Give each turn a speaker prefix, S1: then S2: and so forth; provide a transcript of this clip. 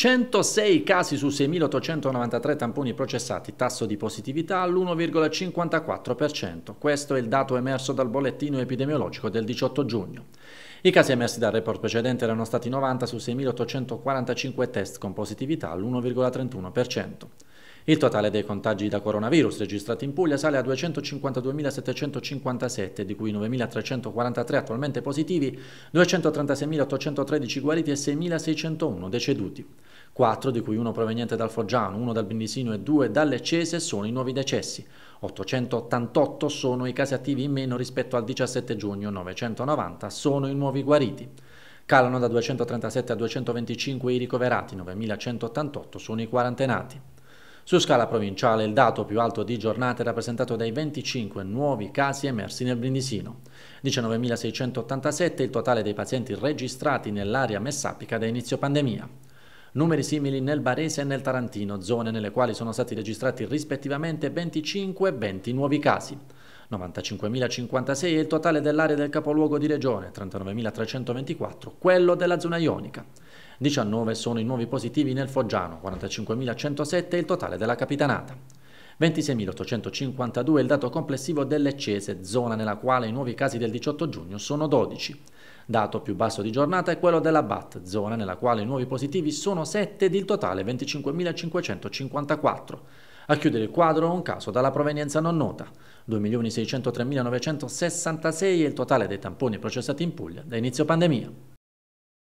S1: 106 casi su 6.893 tamponi processati, tasso di positività all'1,54%. Questo è il dato emerso dal bollettino epidemiologico del 18 giugno. I casi emersi dal report precedente erano stati 90 su 6.845 test con positività all'1,31%. Il totale dei contagi da coronavirus registrati in Puglia sale a 252.757, di cui 9.343 attualmente positivi, 236.813 guariti e 6.601 deceduti. 4, di cui uno proveniente dal Foggiano, uno dal Bindisino e due dalle Cese, sono i nuovi decessi. 888 sono i casi attivi in meno rispetto al 17 giugno, 990 sono i nuovi guariti. Calano da 237 a 225 i ricoverati, 9.188 sono i quarantenati. Su scala provinciale il dato più alto di giornata è rappresentato dai 25 nuovi casi emersi nel Brindisino. 19.687 il totale dei pazienti registrati nell'area messapica da inizio pandemia. Numeri simili nel Barese e nel Tarantino, zone nelle quali sono stati registrati rispettivamente 25 e 20 nuovi casi. 95.056 è il totale dell'area del capoluogo di regione, 39.324 quello della zona ionica. 19 sono i nuovi positivi nel Foggiano, 45.107 è il totale della capitanata. 26.852 è il dato complessivo delle Cese, zona nella quale i nuovi casi del 18 giugno sono 12. Dato più basso di giornata è quello della BAT, zona nella quale i nuovi positivi sono 7 ed il totale 25.554. A chiudere il quadro un caso dalla provenienza non nota. 2.603.966 è il totale dei tamponi processati in Puglia da inizio pandemia.